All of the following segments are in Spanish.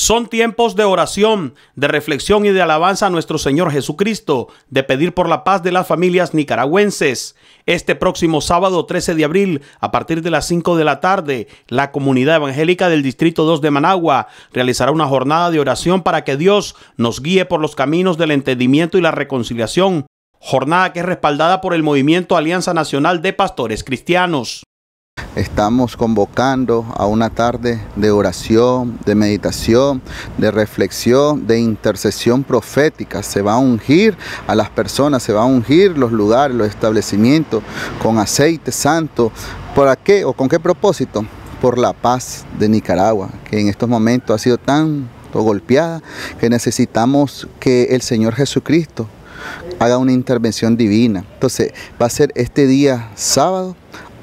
Son tiempos de oración, de reflexión y de alabanza a nuestro Señor Jesucristo, de pedir por la paz de las familias nicaragüenses. Este próximo sábado 13 de abril, a partir de las 5 de la tarde, la comunidad evangélica del Distrito 2 de Managua realizará una jornada de oración para que Dios nos guíe por los caminos del entendimiento y la reconciliación, jornada que es respaldada por el movimiento Alianza Nacional de Pastores Cristianos estamos convocando a una tarde de oración, de meditación, de reflexión, de intercesión profética. Se va a ungir a las personas, se va a ungir los lugares, los establecimientos con aceite santo. ¿Para qué o con qué propósito? Por la paz de Nicaragua, que en estos momentos ha sido tan golpeada, que necesitamos que el Señor Jesucristo haga una intervención divina. Entonces va a ser este día sábado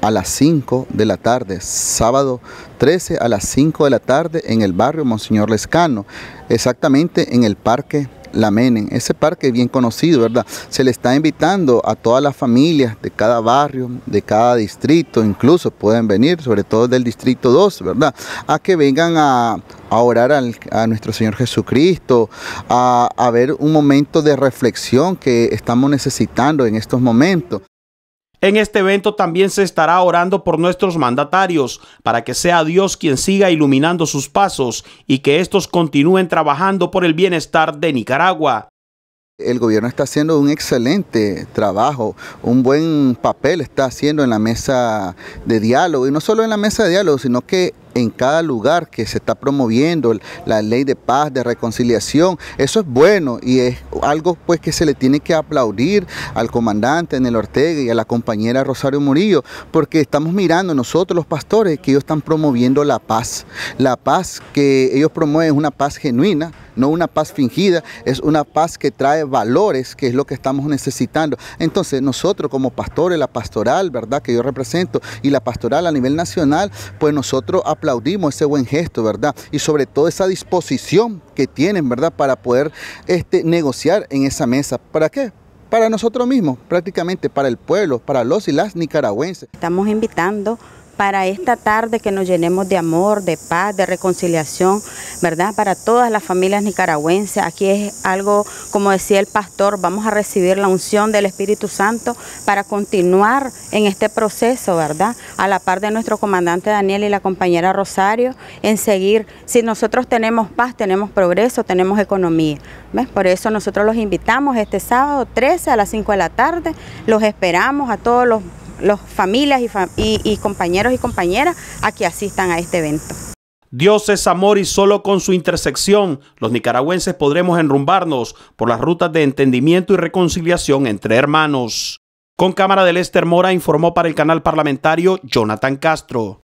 a las 5 de la tarde, sábado 13 a las 5 de la tarde en el barrio Monseñor Lescano, exactamente en el Parque la Menen. Ese parque bien conocido, ¿verdad? Se le está invitando a todas las familias de cada barrio, de cada distrito, incluso pueden venir, sobre todo del distrito 2, ¿verdad? A que vengan a, orar a nuestro Señor Jesucristo, a ver un momento de reflexión que estamos necesitando en estos momentos. En este evento también se estará orando por nuestros mandatarios, para que sea Dios quien siga iluminando sus pasos y que estos continúen trabajando por el bienestar de Nicaragua. El gobierno está haciendo un excelente trabajo, un buen papel está haciendo en la mesa de diálogo, y no solo en la mesa de diálogo, sino que en cada lugar que se está promoviendo la ley de paz, de reconciliación. Eso es bueno y es algo pues que se le tiene que aplaudir al comandante en el Ortega y a la compañera Rosario Murillo, porque estamos mirando nosotros los pastores que ellos están promoviendo la paz. La paz que ellos promueven es una paz genuina, no una paz fingida, es una paz que trae valores, que es lo que estamos necesitando. Entonces nosotros como pastores, la pastoral, ¿verdad? Que yo represento y la pastoral a nivel nacional, pues nosotros aplaudimos aplaudimos ese buen gesto, ¿verdad? Y sobre todo esa disposición que tienen, ¿verdad? Para poder este, negociar en esa mesa. ¿Para qué? Para nosotros mismos, prácticamente, para el pueblo, para los y las nicaragüenses. Estamos invitando para esta tarde que nos llenemos de amor, de paz, de reconciliación, ¿verdad? Para todas las familias nicaragüenses. Aquí es algo, como decía el pastor, vamos a recibir la unción del Espíritu Santo para continuar en este proceso, ¿verdad? A la par de nuestro comandante Daniel y la compañera Rosario, en seguir, si nosotros tenemos paz, tenemos progreso, tenemos economía. Por eso nosotros los invitamos este sábado 13 a las 5 de la tarde, los esperamos a todos los las familias y, compañeros y compañeras a que asistan a este evento. Dios es amor y solo con su intersección los nicaragüenses podremos enrumbarnos por las rutas de entendimiento y reconciliación entre hermanos. Con cámara de Lester Mora informó para el canal parlamentario Jonathan Castro.